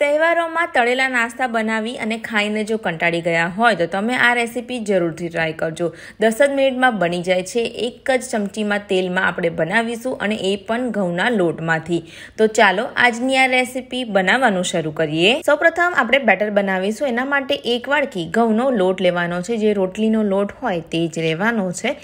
તહેવારોમાં તળેલા નાસ્તા બનાવી અને ખાઈને જો કંટાળી ગયા હોય તો તમે આ રેસીપી જરૂરથી ટ્રાય કરજો દસ જ મિનિટમાં બની જાય છે એક જ ચમચીમાં તેલમાં આપણે બનાવીશું અને એ પણ ઘઉંના લોટમાંથી તો ચાલો આજની આ રેસીપી બનાવવાનું શરૂ કરીએ સૌપ્રથમ આપણે બેટર બનાવીશું એના માટે એક વાડકી ઘઉંનો લોટ લેવાનો છે જે રોટલીનો લોટ હોય તે જ લેવાનો છે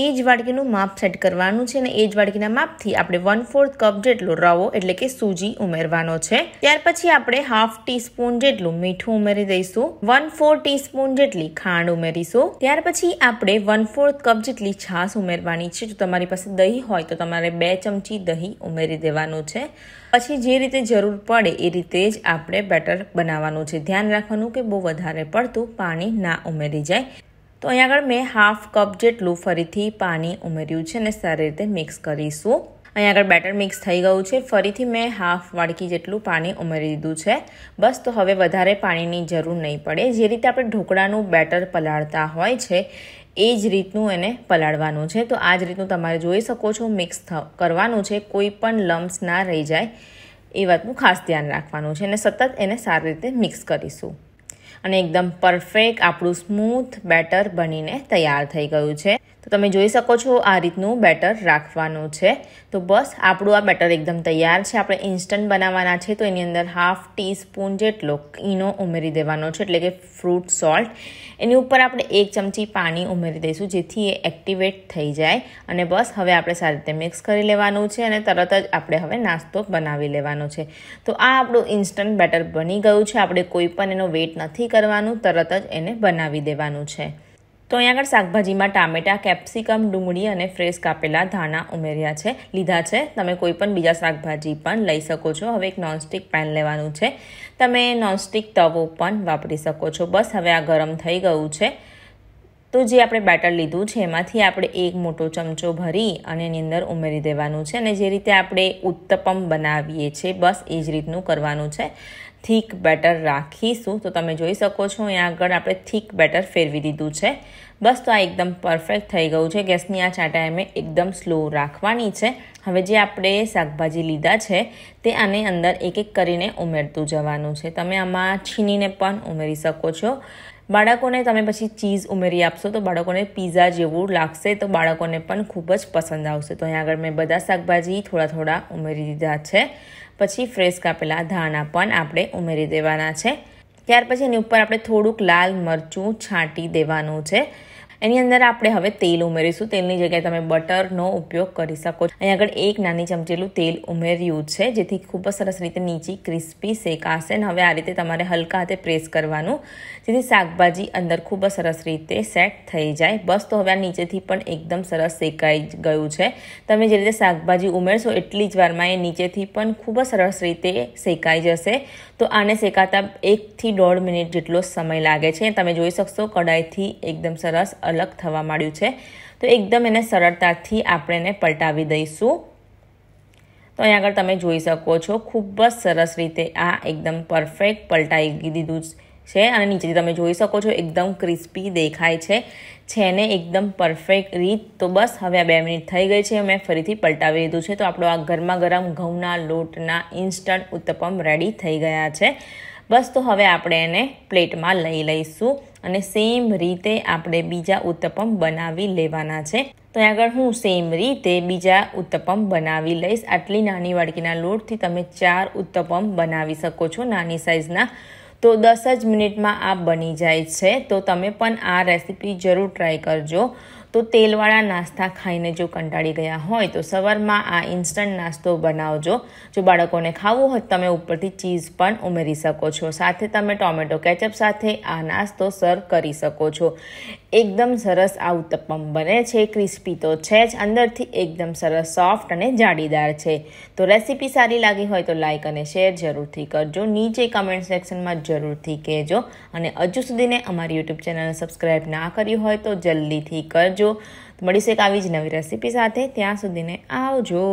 એ જ વાડકીનું માપ સેટ કરવાનું છે અને એ જ વાડકીના માપથી આપણે વન ફોર્થ કપ જેટલો રવો એટલે કે સૂજી ઉમેરવાનો છે ત્યાર પછી આપણે હાફ ટીસ્પૂન જેટલું મીઠું ઉમેરી દઈશું વન ફોર ટીસ્પૂન જેટલી ખાંડ ઉમેરીશું ત્યાર પછી આપણે વન ફોર્થ કપ જેટલી છાશ ઉમેરવાની છે જો તમારી પાસે દહીં હોય તો તમારે બે ચમચી દહીં ઉમેરી દેવાનું છે પછી જે રીતે જરૂર પડે એ રીતે જ આપણે બેટર બનાવવાનું છે ધ્યાન રાખવાનું કે બહુ વધારે પડતું પાણી ના ઉમેરી જાય તો અહીંયા આગળ મેં હાફ કપ જેટલું ફરીથી પાણી ઉમેર્યું છે અને સારી રીતે મિક્સ કરીશું અહીંયા આગળ બેટર મિક્સ થઈ ગયું છે ફરીથી મેં હાફ વાડકી જેટલું પાણી ઉમેરી દીધું છે બસ તો હવે વધારે પાણીની જરૂર નહીં પડે જે રીતે આપણે ઢોકળાનું બેટર પલાળતા હોય છે એ જ રીતનું એને પલાળવાનું છે તો આ જ રીતનું તમારે જોઈ શકો છો મિક્સ કરવાનું છે કોઈ પણ લમ્સ ના રહી જાય એ વાતનું ખાસ ધ્યાન રાખવાનું છે અને સતત એને સારી રીતે મિક્સ કરીશું અને એકદમ પરફેક્ટ આપણું સ્મૂથ બેટર બનીને તૈયાર થઈ ગયું છે તો તમે જોઈ શકો છો આ રીતનું બેટર રાખવાનું છે તો બસ આપણું આ બેટર એકદમ તૈયાર છે આપણે ઇન્સ્ટન્ટ બનાવવાના છે તો એની અંદર હાફ ટીસ્પૂન જેટલો ઈનો ઉમેરી દેવાનો છે એટલે કે ફ્રૂટ સોલ્ટ એની ઉપર આપણે એક ચમચી પાણી ઉમેરી દઈશું જેથી એ એક્ટિવેટ થઈ જાય અને બસ હવે આપણે સારી રીતે મિક્સ કરી લેવાનું છે અને તરત જ આપણે હવે નાસ્તો બનાવી લેવાનો છે તો આ આપણું ઇન્સ્ટન્ટ બેટર બની ગયું છે આપણે કોઈ પણ એનો વેટ નથી કરવાનું તરત જ એને બનાવી દેવાનું છે તો અહીંયા આગળ શાકભાજીમાં ટામેટાં કેપ્સિકમ ડુંગળી અને ફ્રેશ કાપેલા ધાણા ઉમેર્યા છે લીધા છે તમે કોઈ પણ બીજા શાકભાજી પણ લઈ શકો છો હવે એક નોનસ્ટિક પેન લેવાનું છે તમે નોનસ્ટિક તવો પણ વાપરી શકો છો બસ હવે આ ગરમ થઈ ગયું છે તો જે આપણે બેટર લીધું છે એમાંથી આપણે એક મોટો ચમચો ભરી અને એની અંદર ઉમેરી દેવાનું છે અને જે રીતે આપણે ઉત્તપમ બનાવીએ છીએ બસ એ જ રીતનું કરવાનું છે થીક બેટર રાખીશું તો તમે જોઈ શકો છો અહીંયા આગળ આપણે થીક બેટર ફેરવી દીધું છે બસ તો આ એકદમ પરફેક્ટ થઈ ગયું છે ગેસની આ આ ટાઈમે એકદમ સ્લો રાખવાની છે હવે જે આપણે શાકભાજી લીધા છે તે આને અંદર એક એક કરીને ઉમેરતું જવાનું છે તમે આમાં છીનીને પણ ઉમેરી શકો છો બાળકોને તમે પછી ચીઝ ઉમેરી આપશો તો બાળકોને પીઝા જેવું લાગશે તો બાળકોને પણ ખૂબ જ પસંદ આવશે તો અહીંયા આગળ મેં બધા શાકભાજી થોડા થોડા ઉમેરી દીધા છે પછી ફ્રેશ કાપેલા ધાણા પણ આપણે ઉમેરી દેવાના છે ત્યાર પછી એની ઉપર આપણે થોડુંક લાલ મરચું છાંટી દેવાનું છે એની અંદર આપણે હવે તેલ ઉમેરીશું તેલની જગ્યાએ તમે બટરનો ઉપયોગ કરી શકો છો અહીં આગળ એક નાની ચમચેલું તેલ ઉમેર્યું છે જેથી ખૂબ જ સરસ રીતે નીચી ક્રિસ્પી શેકાશે અને હવે આ રીતે તમારે હલકા હાથે પ્રેસ કરવાનું જેથી શાકભાજી અંદર ખૂબ જ સરસ રીતે સેટ થઈ જાય બસ તો હવે આ નીચેથી પણ એકદમ સરસ શેકાઈ ગયું છે તમે જે રીતે શાકભાજી ઉમેરશો એટલી જ વારમાં એ નીચેથી પણ ખૂબ જ સરસ રીતે શેકાઈ જશે તો આને શેકાતા એકથી દોઢ મિનિટ જેટલો સમય લાગે છે તમે જોઈ શકશો કડાઈથી એકદમ સરસ અલગ થવા માંડ્યું છે તો એકદમ એને સરળતાથી આપણે એને પલટાવી દઈશું તો અહીં આગળ તમે જોઈ શકો છો ખૂબ જ સરસ રીતે આ એકદમ પરફેક્ટ પલટાઈ દીધું છે અને નીચેથી તમે જોઈ શકો છો એકદમ ક્રિસ્પી દેખાય છે છેને એકદમ પરફેક્ટ રીત તો બસ હવે આ બે મિનિટ થઈ ગઈ છે મેં ફરીથી પલટાવી દીધું છે તો આપણો આ ગરમા ગરમ ઘઉંના લોટના ઇન્સ્ટન્ટ ઉત્તપમ રેડી થઈ ગયા છે બસ તો હવે આપણે એને પ્લેટમાં લઈ લઈશું અને સેમ રીતે આપણે બીજા ઉત્તપમ બનાવી લેવાના છે તો આગળ હું સેમ રીતે બીજા ઉત્તપમ બનાવી લઈશ આટલી નાની વાડકીના લોટથી તમે ચાર ઉત્તપમ બનાવી શકો છો નાની સાઇઝના તો દસ જ મિનિટમાં આ બની જાય છે તો તમે પણ આ રેસીપી જરૂર ટ્રાય કરજો તો તેલવાળા નાસ્તા ખાઈને જો કંટાળી ગયા હોય તો સવારમાં આ ઇન્સ્ટન્ટ નાસ્તો બનાવજો જો બાળકોને ખાવું હોય તમે ઉપરથી ચીઝ પણ ઉમેરી શકો છો સાથે તમે ટોમેટો કેચઅપ સાથે આ નાસ્તો સર્વ કરી શકો છો એકદમ સરસ આ ઉત્તપમ બને છે ક્રિસ્પી તો છે જ અંદરથી એકદમ સરસ સોફ્ટ અને જાડીદાર છે તો રેસીપી સારી લાગી હોય તો લાઇક અને શેર જરૂરથી કરજો નીચે કમેન્ટ સેક્શનમાં જરૂરથી કહેજો અને હજુ સુધીને અમારી યુટ્યુબ ચેનલને સબસ્ક્રાઈબ ના કર્યું હોય તો જલ્દીથી કરજો આપજો મળીશ એક આવી જ નવી રેસીપી સાથે ત્યાં સુધીને આવજો